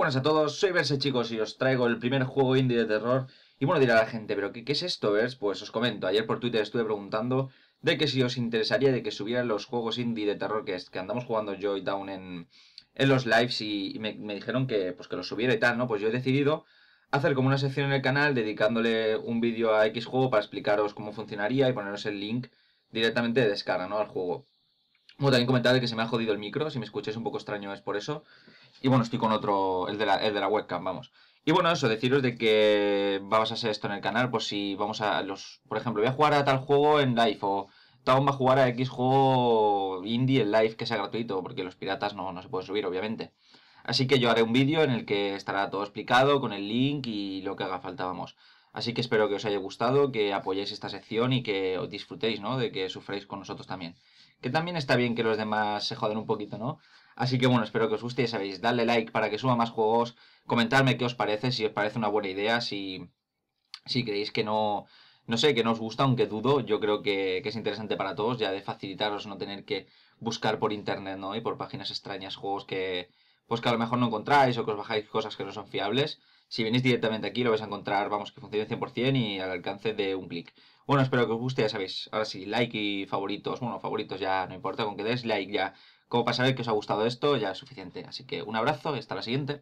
buenas a todos, soy Verse chicos y os traigo el primer juego indie de terror Y bueno dirá la gente, pero ¿qué, es esto Verse? Pues os comento, ayer por Twitter estuve preguntando de que si os interesaría de que subieran los juegos indie de terror que, andamos jugando yo y Down en, los lives y, me, dijeron que, pues que los subiera y tal, ¿no? Pues yo he decidido hacer como una sección en el canal dedicándole un vídeo a X juego para explicaros cómo funcionaría y poneros el link directamente de descarga, ¿no? Al juego bueno, también comentar que se me ha jodido el micro, si me escucháis un poco extraño es por eso. Y bueno, estoy con otro, el de la, el de la webcam, vamos. Y bueno, eso, deciros de que vamos a hacer esto en el canal, pues si vamos a los... Por ejemplo, voy a jugar a tal juego en live o vez va a jugar a X juego indie en live que sea gratuito, porque los piratas no, no se pueden subir, obviamente. Así que yo haré un vídeo en el que estará todo explicado, con el link y lo que haga falta, vamos. Así que espero que os haya gustado, que apoyéis esta sección y que os disfrutéis, ¿no? De que sufráis con nosotros también. Que también está bien que los demás se joden un poquito, ¿no? Así que bueno, espero que os guste, y sabéis, darle like para que suba más juegos, comentarme qué os parece, si os parece una buena idea, si, si creéis que no, no sé, que no os gusta, aunque dudo, yo creo que, que, es interesante para todos, ya de facilitaros no tener que buscar por internet, ¿no? Y por páginas extrañas juegos que, pues que a lo mejor no encontráis o que os bajáis cosas que no son fiables. Si venís directamente aquí lo vais a encontrar, vamos, que funciona 100% y al alcance de un clic. Bueno, espero que os guste, ya sabéis. Ahora sí, like y favoritos. Bueno, favoritos ya no importa, con que des, like ya. Como para saber que os ha gustado esto ya es suficiente. Así que un abrazo y hasta la siguiente.